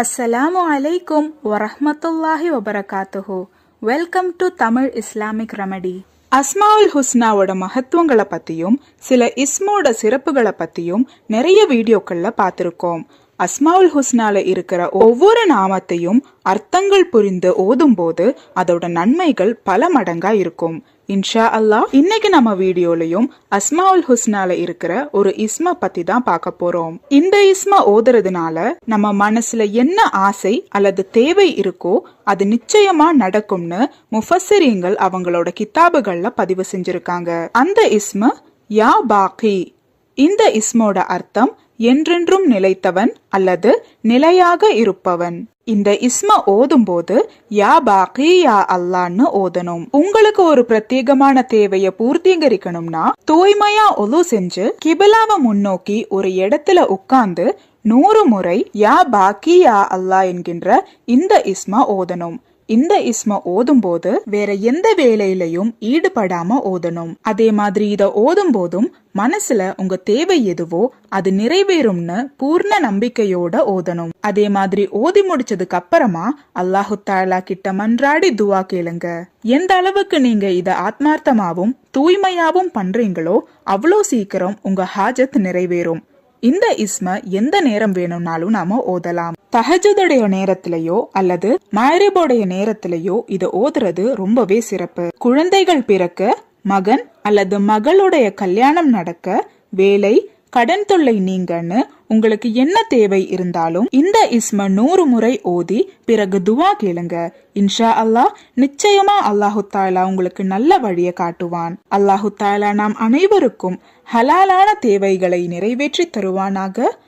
அஸ்ஸலாமு அலைக்கும் வரஹமத்துல்லாஹி வபரகாத்துஹு welcome to Tamil Islamic remedy அஸ்மாவுல் ஹுஸ்னாவோட மகத்துவங்களை பத்தியும் சில இஸ்மோட சிறப்புகளை பத்தியும் நிறைய வீடியோக்கள்ல பார்த்துருக்கோம் அஸ்மாவுல் ஹுஸ்னால இருக்கிற ஒவ்வொரு நாமத்தையும் அர்த்தங்கள் புரிந்து ஓதும் போது அதோட நன்மைகள் பல மடங்கா இருக்கும் இன்ஷா அல்லாஹ் இன்னைக்கு நம்ம வீடியோலயும் அஸ்மாவுல் ஹுஸ்னால இருக்கிற ஒரு இஸ்ம பத்தி தான் பார்க்க போறோம் இந்த இஸ்ம ஓதுறதுனால நம்ம மனசுல என்ன ஆசை அல்லது தேவை இருக்கோ அது நிச்சயமா நடக்கும்னு முஃபசிரியங்கள் அவங்களோட கித்தாபுகள்ல பதிவு செஞ்சிருக்காங்க அந்த இஸ்ம யா பாக்கி இந்த இஸ்மோட அர்த்தம் என்றென்றும் நிலைத்தவன் அல்லது நிலையாக இருப்பவன் இந்த இஸ்ம ஓதும் போது யா பாகி யா அல்லான்னு ஓதணும் உங்களுக்கு ஒரு பிரத்யேகமான தேவையை பூர்த்தீகரிக்கணும்னா தூய்மையா ஒலு செஞ்சு கிபிலாவை முன்னோக்கி ஒரு இடத்துல உட்கார்ந்து நூறு முறை யா பாக்கி யா அல்லா என்கின்ற இந்த இஸ்மா ஓதணும் இந்த இஸ்ம ஓதும் போது வேற எந்த வேலையிலையும் ஈடுபடாம ஓதணும் அதே மாதிரி இத ஓதும் போதும் மனசுல உங்க தேவை எதுவோ அது நிறைவேறும்னு பூர்ண நம்பிக்கையோட ஓதணும் அதே மாதிரி ஓதி முடிச்சதுக்கு அப்புறமா அல்லாஹு தாலா கிட்ட மன்றாடி துவா கேளுங்க எந்த அளவுக்கு நீங்க இத ஆத்மார்த்தமாவும் தூய்மையாவும் பண்றீங்களோ அவ்வளோ சீக்கிரம் உங்க ஹாஜத் நிறைவேறும் இந்த இஸ்ம எந்த நேரம் வேணும்னாலும் நாம ஓதலாம் தஹஜதுடைய நேரத்திலேயோ அல்லது மாரிபோடைய நேரத்திலேயோ இதை ஓதுறது ரொம்பவே சிறப்பு குழந்தைகள் பிறக்க மகன் அல்லது மகளுடைய கல்யாணம் நடக்க வேலை கடன் தொல்லை நீங்கன்னு உங்களுக்கு என்ன தேவை இருந்தாலும் இந்த இஸ்ம நூறு முறை ஓதி பிறகு துவா கேளுங்க இன்ஷா அல்லாஹ் நிச்சயமா அல்லாஹு தாலா உங்களுக்கு நல்ல வழியை காட்டுவான் அல்லாஹு தாலா நாம் அனைவருக்கும் ஹலாலான தேவைகளை நிறைவேற்றி தருவானாக